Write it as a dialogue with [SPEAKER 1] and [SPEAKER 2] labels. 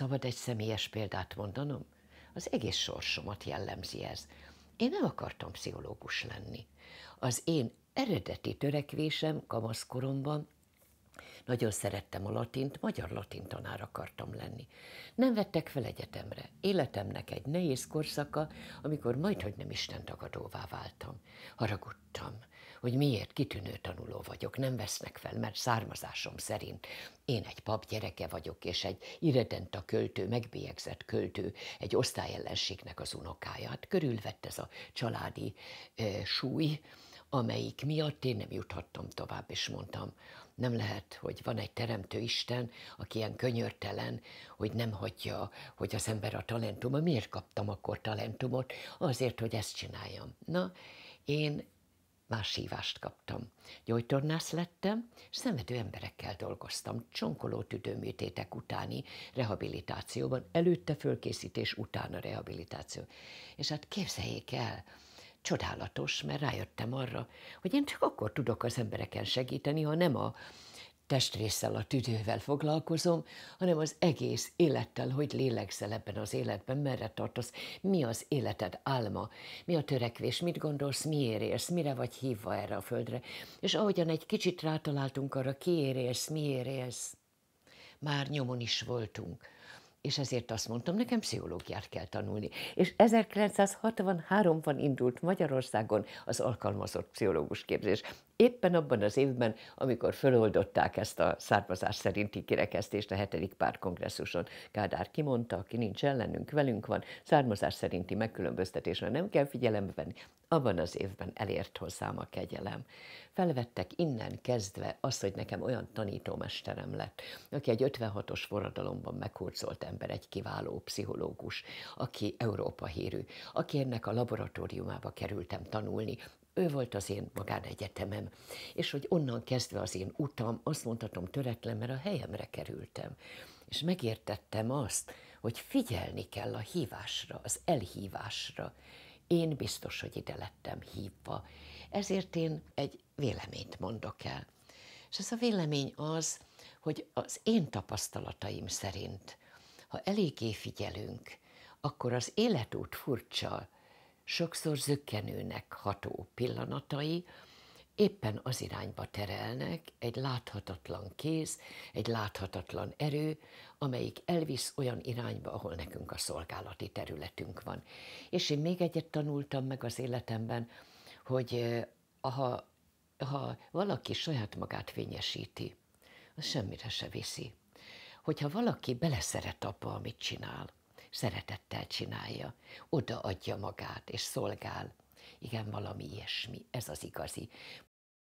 [SPEAKER 1] szabad egy személyes példát mondanom? Az egész sorsomat jellemzi ez. Én nem akartam pszichológus lenni. Az én eredeti törekvésem kamaszkoromban nagyon szerettem a latint, magyar latin tanár akartam lenni. Nem vettek fel egyetemre. Életemnek egy nehéz korszaka, amikor majdhogy nem Isten tagadóvá váltam. Haragudtam, hogy miért kitűnő tanuló vagyok, nem vesznek fel, mert származásom szerint én egy pap gyereke vagyok, és egy irredenta költő, megbélyegzett költő, egy osztályellenségnek az unokája. Hát Körülvett ez a családi e, súly, amelyik miatt én nem juthattam tovább, és mondtam, nem lehet, hogy van egy teremtő Isten, aki ilyen könyörtelen, hogy nem hagyja, hogy az ember a talentuma. Miért kaptam akkor talentumot? Azért, hogy ezt csináljam. Na, én más hívást kaptam. Gyógytornász lettem, és szenvedő emberekkel dolgoztam, csonkoló tüdőműtétek utáni rehabilitációban, előtte fölkészítés, utána rehabilitáció. És hát képzeljék el, csodálatos, mert rájöttem arra, hogy én csak akkor tudok az embereken segíteni, ha nem a testrészsel, a tüdővel foglalkozom, hanem az egész élettel, hogy lélegzel ebben az életben, merre tartasz, mi az életed álma, mi a törekvés, mit gondolsz, miért érsz, mire vagy hívva erre a földre. És ahogyan egy kicsit rátaláltunk arra, kiért érsz, miért érsz, már nyomon is voltunk és ezért azt mondtam, nekem pszichológiát kell tanulni. És 1963-ban indult Magyarországon az alkalmazott pszichológus képzés. Éppen abban az évben, amikor föloldották ezt a származás szerinti kirekesztést a hetedik párkongresszuson. Kádár kimondta, aki nincs ellenünk, velünk van, származás szerinti megkülönböztetésre nem kell figyelembe venni. Abban az évben elért hozzám a kegyelem. Felvettek innen kezdve azt, hogy nekem olyan tanítómesterem lett, aki egy 56-os forradalomban meghurcolt ember egy kiváló pszichológus, aki Európa hírű, aki ennek a laboratóriumába kerültem tanulni, ő volt az én magánegyetemem, és hogy onnan kezdve az én utam, azt mondhatom töretlen, mert a helyemre kerültem. És megértettem azt, hogy figyelni kell a hívásra, az elhívásra. Én biztos, hogy ide lettem hívva. Ezért én egy véleményt mondok el. És ez a vélemény az, hogy az én tapasztalataim szerint ha eléggé figyelünk, akkor az életút furcsa, sokszor zökkenőnek ható pillanatai éppen az irányba terelnek egy láthatatlan kéz, egy láthatatlan erő, amelyik elvisz olyan irányba, ahol nekünk a szolgálati területünk van. És én még egyet tanultam meg az életemben, hogy eh, ha, ha valaki saját magát fényesíti, az semmire se viszi hogyha valaki beleszeret abba, amit csinál, szeretettel csinálja, odaadja magát és szolgál, igen, valami ilyesmi, ez az igazi.